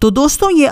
तो दोस्तों ये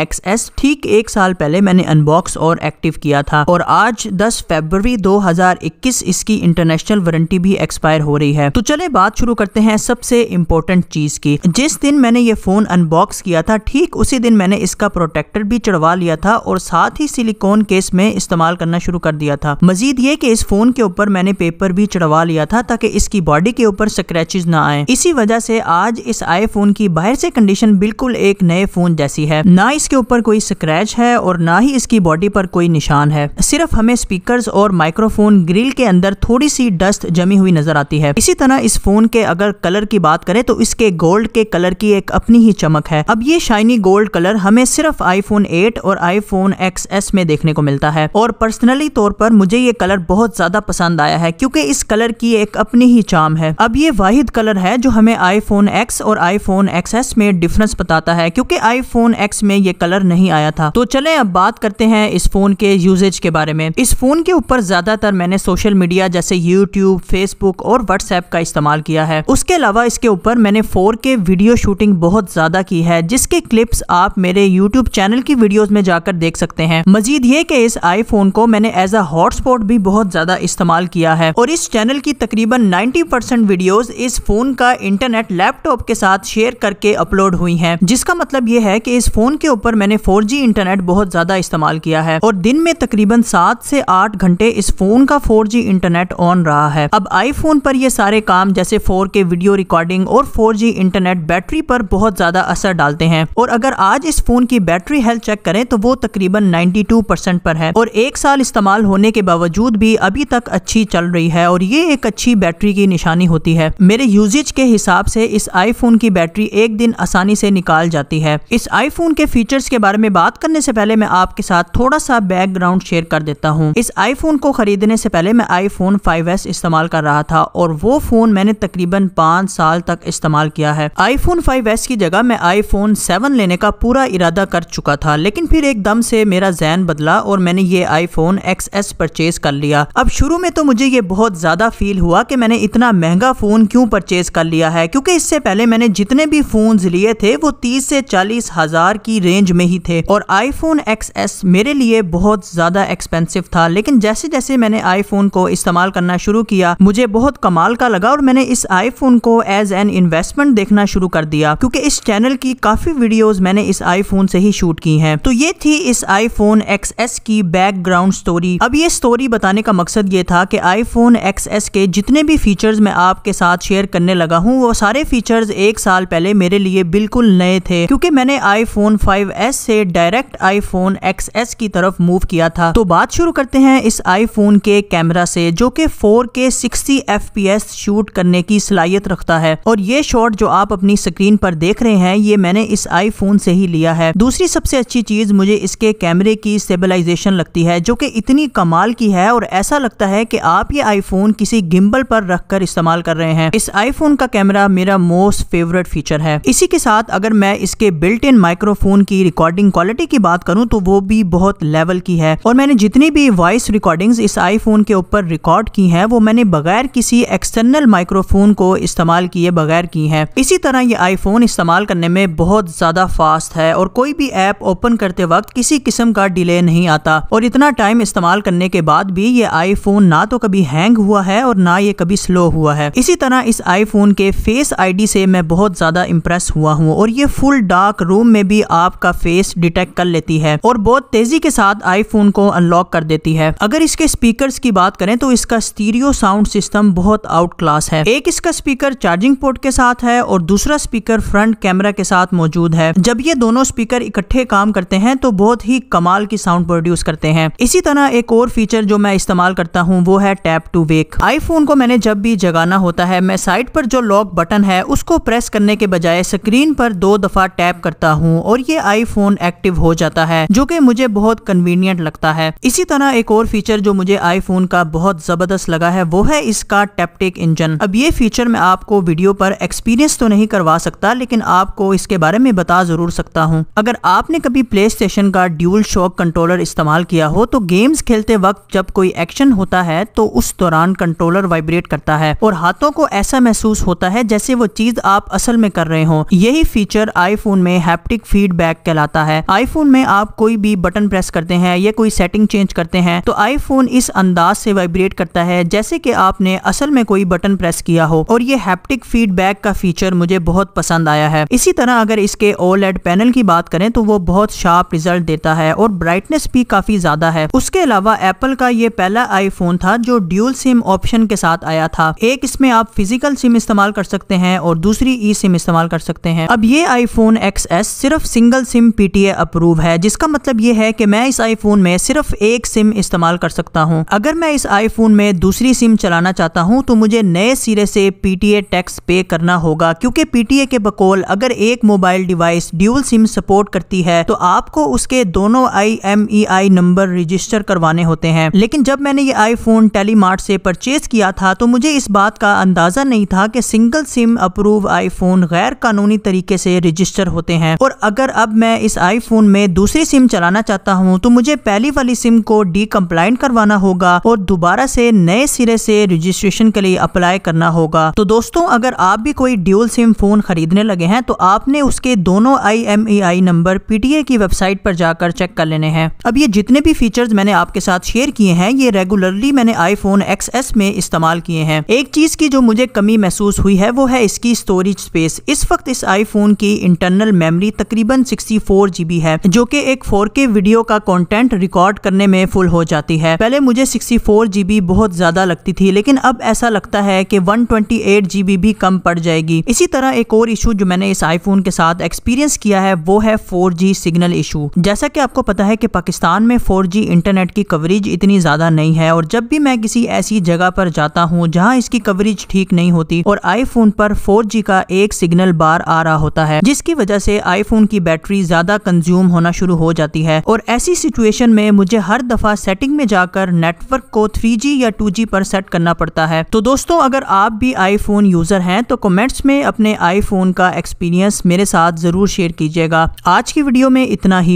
एक्स एस ठीक एक साल पहले मैंने अनबॉक्स और एक्टिव किया था और आज 10 फरवरी 2021 इसकी इंटरनेशनल वारंटी भी एक्सपायर हो रही है तो चले बात शुरू करते हैं सबसे इम्पोर्टेंट चीज की जिस दिन मैंने ये फोन अनबॉक्स किया था ठीक उसी दिन मैंने इसका प्रोटेक्टर भी चढ़वा लिया था और साथ ही सिलिकॉन केस में इस्तेमाल करना शुरू कर दिया था मजीद ये की इस फोन के ऊपर मैंने पेपर भी चढ़वा लिया था ताकि इसकी बॉडी के ऊपर स्क्रेचेज ना आए इसी वजह से आज इस आई की बाहर से कंडीशन बिल्कुल एक नए फोन जैसी है ना इसके ऊपर कोई स्क्रैच है और ना ही इसकी बॉडी पर कोई निशान है सिर्फ हमें स्पीकर और माइक्रोफोन ग्रिल के अंदर थोड़ी सी डस्ट जमी हुई नजर आती है इसी तरह इस फोन के अगर कलर की बात करें तो इसके गोल्ड के कलर की एक अपनी ही चमक है अब ये शाइनी गोल्ड कलर हमें सिर्फ आईफोन 8 और आईफोन एक्सएस में देखने को मिलता है और पर्सनली तौर पर मुझे ये कलर बहुत ज्यादा पसंद आया है क्योंकि इस कलर की एक अपनी ही चाम है अब ये वाहिद कलर है जो हमें आईफोन एक्स और आईफोन एक्सएस में डिफरेंस बताता है क्योंकि आईफोन एक्स में ये कलर नहीं आया था तो चले अब बात करते हैं इस फोन के यूजेज के बारे में इस फोन के ऊपर ज्यादातर मैंने सोशल मीडिया जैसे यूट्यूब फेसबुक और व्हाट्सएप का इस्तेमाल किया है उसके अलावा इसके ऊपर मैंने फोर के वीडियो शूटिंग बहुत ज्यादा की है जिसके क्लिप्स आप मेरे यूट्यूब चैनल की वीडियोज में जाकर देख सकते हैं मजीद ये की इस आईफोन को मैंने एज अ हॉटस्पॉट भी बहुत ज्यादा इस्तेमाल किया है और इस चैनल की तकरीबन 90 परसेंट वीडियोज इस फोन का इंटरनेट लैपटॉप के साथ शेयर करके अपलोड हुई है जिसका मतलब मतलब ये है कि इस फोन के ऊपर मैंने 4G इंटरनेट बहुत ज्यादा इस्तेमाल किया है और दिन में तकरीबन सात से आठ घंटे इस फोन का 4G इंटरनेट ऑन रहा है अब आईफोन पर ये सारे काम जैसे 4K वीडियो रिकॉर्डिंग और 4G इंटरनेट बैटरी पर बहुत ज्यादा असर डालते हैं और अगर आज इस फोन की बैटरी हेल्थ चेक करें तो वो तकरीबन टू परसेंट पर है और एक साल इस्तेमाल होने के बावजूद भी अभी तक अच्छी चल रही है और ये एक अच्छी बैटरी की निशानी होती है मेरे यूजेज के हिसाब से इस आईफोन की बैटरी एक दिन आसानी से निकाल जाती जाती है इस आईफोन के फीचर्स के बारे में बात करने से पहले मैं आपके साथ थोड़ा सा बैकग्राउंड शेयर कर देता हूँ इस आईफोन को खरीदने से पहले मैं आईफोन 5s इस्तेमाल कर रहा था और वो फोन मैंने तकरीबन पाँच साल तक इस्तेमाल किया है आईफोन 5s की जगह मैं आईफोन 7 लेने का पूरा इरादा कर चुका था लेकिन फिर एकदम से मेरा जहन बदला और मैंने ये आईफोन एस परचेज कर लिया अब शुरू में तो मुझे ये बहुत ज्यादा फील हुआ कि मैंने इतना महंगा फोन क्यों परचेज कर लिया है क्योंकि इससे पहले मैंने जितने भी फोन लिए थे वो तीस से चालीस हजार की रेंज में ही थे और आईफोन एक्स मेरे लिए बहुत ज्यादा एक्सपेंसिव था लेकिन जैसे जैसे मैंने आईफोन को इस्तेमाल करना शुरू किया मुझे बहुत कमाल का लगा और मैंने इस आईफोन को एज एन इन्वेस्टमेंट देखना शुरू कर दिया क्योंकि इस चैनल की काफी वीडियोस मैंने इस आईफोन से ही शूट की हैं तो ये थी इस आईफोन एस की बैकग्राउंड स्टोरी अब ये स्टोरी बताने का मकसद ये था कि आईफोन एस के जितने भी फीचर्स मैं आपके साथ शेयर करने लगा हूँ वो सारे फीचर्स एक साल पहले मेरे लिए बिल्कुल नए थे क्योंकि मैंने आईफोन 5s से डायरेक्ट आईफोन XS की तरफ मूव किया था तो बात शुरू करते हैं इस आईफोन के कैमरा से जो कि 4K 60 FPS शूट करने की सलाहियत रखता है और ये शॉट जो आप अपनी स्क्रीन पर देख रहे हैं ये मैंने इस आईफोन से ही लिया है दूसरी सबसे अच्छी चीज मुझे इसके कैमरे की स्टेबलाइजेशन लगती है जो कि इतनी कमाल की है और ऐसा लगता है कि आप ये आईफोन किसी गिम्बल पर रखकर इस्तेमाल कर रहे हैं इस आईफोन का कैमरा मेरा मोस्ट फेवरेट फीचर है इसी के साथ अगर मैं इस इसके बिल्ट इन माइक्रोफोन की रिकॉर्डिंग क्वालिटी की बात करूँ तो वो भी बहुत लेवल की है और मैंने जितनी भी वॉइस रिकॉर्डिंग्स इस आईफोन के ऊपर रिकॉर्ड की हैं वो मैंने बगैर किसी एक्सटर्नल माइक्रोफोन को इस्तेमाल किए बगैर की हैं इसी तरह ये आईफोन इस्तेमाल करने में बहुत ज़्यादा फास्ट है और कोई भी ऐप ओपन करते वक्त किसी किस्म का डिले नहीं आता और इतना टाइम इस्तेमाल करने के बाद भी ये आईफोन ना तो कभी हैंग हुआ है और ना ये कभी स्लो हुआ है इसी तरह इस आईफोन के फेस आईडी से मैं बहुत ज़्यादा इम्प्रेस हुआ हूँ और ये फुल डार्क रूम में भी आपका फेस डिटेक्ट कर लेती है और बहुत तेजी के साथ आईफोन को अनलॉक कर देती है अगर इसके स्पीकर की बात करें तो इसका स्टीरियो साउंड सिस्टम बहुत आउट क्लास है एक इसका स्पीकर चार्जिंग पोर्ट के साथ है और दूसरा स्पीकर फ्रंट कैमरा के साथ मौजूद है जब ये दोनों स्पीकर इकट्ठे काम करते हैं तो बहुत ही कमाल की साउंड प्रोड्यूस करते हैं इसी तरह एक और फीचर जो मैं इस्तेमाल करता हूँ वो है टैप टू वेक आईफोन को मैंने जब भी जगाना होता है मैं साइड पर जो लॉक बटन है उसको प्रेस करने के बजाय स्क्रीन पर दो दफा टैप करता हूँ और ये आईफोन एक्टिव हो जाता है जो कि मुझे बहुत कन्वीनियंट लगता है इसी तरह एक और फीचर जो मुझे आईफोन का बहुत जबरदस्त लगा है वो है इसका टेप्टिक इंजन अब ये फीचर मैं आपको वीडियो पर एक्सपीरियंस तो नहीं करवा सकता लेकिन आपको इसके बारे में बता जरूर सकता हूँ अगर आपने कभी प्ले स्टेशन का ड्यूल शॉक कंट्रोलर इस्तेमाल किया हो तो गेम्स खेलते वक्त जब कोई एक्शन होता है तो उस दौरान कंट्रोलर वाइब्रेट करता है और हाथों को ऐसा महसूस होता है जैसे वो चीज आप असल में कर रहे हो यही फीचर आई आईफोन में हैप्टिक फीडबैक कहलाता है आईफोन में आप कोई भी बटन प्रेस करते हैं या कोई सेटिंग चेंज करते हैं तो आईफोन इस अंदाज से वाइब्रेट करता है जैसे कि आपने असल में कोई बटन प्रेस किया हो और ये हैप्टिक फीडबैक का फीचर मुझे बहुत पसंद आया है इसी तरह अगर इसके ओलेड पैनल की बात करें तो वो बहुत शार्प रिजल्ट देता है और ब्राइटनेस भी काफी ज्यादा है उसके अलावा एप्पल का ये पहला आईफोन था जो ड्यूल सिम ऑप्शन के साथ आया था एक इसमें आप फिजिकल सिम इस्तेमाल कर सकते हैं और दूसरी ई सिम इस्तेमाल कर सकते हैं अब ये आईफोन XS एस सिर्फ सिंगल सिम पीटीए अप्रूव है जिसका मतलब ये है कि मैं इस आईफोन में सिर्फ एक सिम इस्तेमाल कर सकता हूँ अगर मैं इस आईफोन में दूसरी सिम चलाना चाहता हूँ तो मुझे नए सिरे से पीटीए टैक्स पे करना होगा क्योंकि ए के बकौल अगर एक mobile device dual SIM support करती है तो आपको उसके दोनों आई नंबर रजिस्टर करवाने होते हैं लेकिन जब मैंने ये आईफोन टेलीमार्ट से परचेज किया था तो मुझे इस बात का अंदाजा नहीं था कि सिंगल सिम अप्रूव आईफोन गैर कानूनी तरीके से रजिस्टर फीचर होते हैं और अगर अब मैं इस आईफोन में दूसरी सिम चलाना चाहता हूँ तो मुझे पहली वाली सिम को डी कम्प्लाइंट करवाना होगा और दोबारा से नए सिरे से रजिस्ट्रेशन के लिए अप्लाई करना होगा तो दोस्तों अगर आप भी कोई ड्यूल सिम फोन खरीदने लगे हैं तो आपने उसके दोनों आई नंबर पीटीए की वेबसाइट पर जाकर चेक कर लेने हैं अब ये जितने भी फीचर्स मैंने आपके साथ शेयर किए हैं ये रेगुलरली मैंने आईफोन एक्सएस में इस्तेमाल किए हैं एक चीज की जो मुझे कमी महसूस हुई है वो है इसकी स्टोरेज स्पेस इस वक्त इस आईफोन की इंटरनल इंटरनल मेमोरी तकरीबन 64 जीबी है जो कि एक 4K वीडियो का कंटेंट रिकॉर्ड करने में फुल हो जाती है पहले मुझे 64 जीबी बहुत ज्यादा लगती थी लेकिन अब ऐसा लगता है कि 128 जीबी भी कम पड़ जाएगी इसी तरह एक और इशू जो मैंने इस आईफोन के साथ एक्सपीरियंस किया है वो है फोर सिग्नल इशू जैसा की आपको पता है की पाकिस्तान में फोर इंटरनेट की कवरेज इतनी ज्यादा नहीं है और जब भी मैं किसी ऐसी जगह पर जाता हूँ जहाँ इसकी कवरेज ठीक नहीं होती और आईफोन पर 4G का एक सिग्नल बार आ रहा होता है जिसकी वजह से आईफोन की बैटरी ज्यादा कंज्यूम होना शुरू हो जाती है और ऐसी सिचुएशन में मुझे हर दफा सेटिंग में जाकर नेटवर्क को 3G या 2G पर सेट करना पड़ता है तो दोस्तों अगर आप भी आईफोन यूजर हैं तो कमेंट्स में अपने आईफोन का एक्सपीरियंस मेरे साथ जरूर शेयर कीजिएगा आज की वीडियो में इतना ही